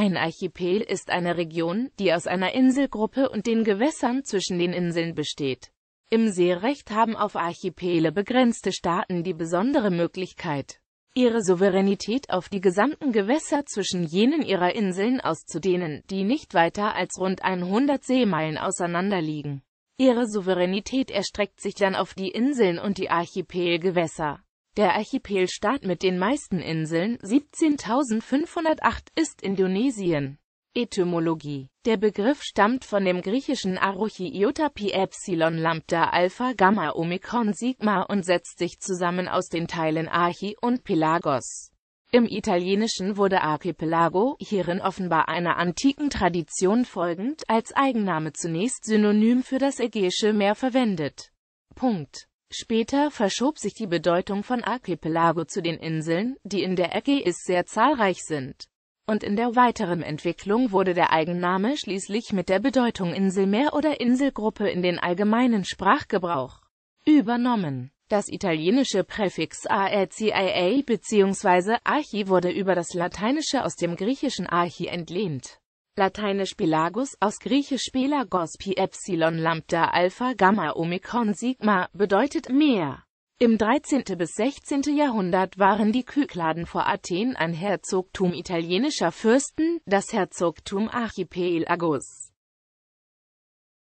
Ein Archipel ist eine Region, die aus einer Inselgruppe und den Gewässern zwischen den Inseln besteht. Im Seerecht haben auf Archipele begrenzte Staaten die besondere Möglichkeit, ihre Souveränität auf die gesamten Gewässer zwischen jenen ihrer Inseln auszudehnen, die nicht weiter als rund 100 Seemeilen auseinanderliegen. Ihre Souveränität erstreckt sich dann auf die Inseln und die Archipelgewässer. Der Archipelstaat mit den meisten Inseln, 17.508, ist Indonesien. Etymologie Der Begriff stammt von dem griechischen Aruchi Iota Pi Epsilon Lambda Alpha Gamma Omikron Sigma und setzt sich zusammen aus den Teilen Archi und Pelagos. Im Italienischen wurde Archipelago, hierin offenbar einer antiken Tradition folgend, als Eigenname zunächst synonym für das Ägäische Meer verwendet. Punkt. Später verschob sich die Bedeutung von Archipelago zu den Inseln, die in der Ägäis sehr zahlreich sind. Und in der weiteren Entwicklung wurde der Eigenname schließlich mit der Bedeutung Inselmeer oder Inselgruppe in den allgemeinen Sprachgebrauch übernommen. Das italienische Präfix ARCIA bzw. Archi wurde über das Lateinische aus dem griechischen Archi entlehnt lateinisch Pelagus, aus griechisch Pelagos Pi Epsilon Lambda Alpha Gamma Omikron Sigma, bedeutet Meer. Im 13. bis 16. Jahrhundert waren die Kykladen vor Athen ein Herzogtum italienischer Fürsten, das Herzogtum Archipelagus.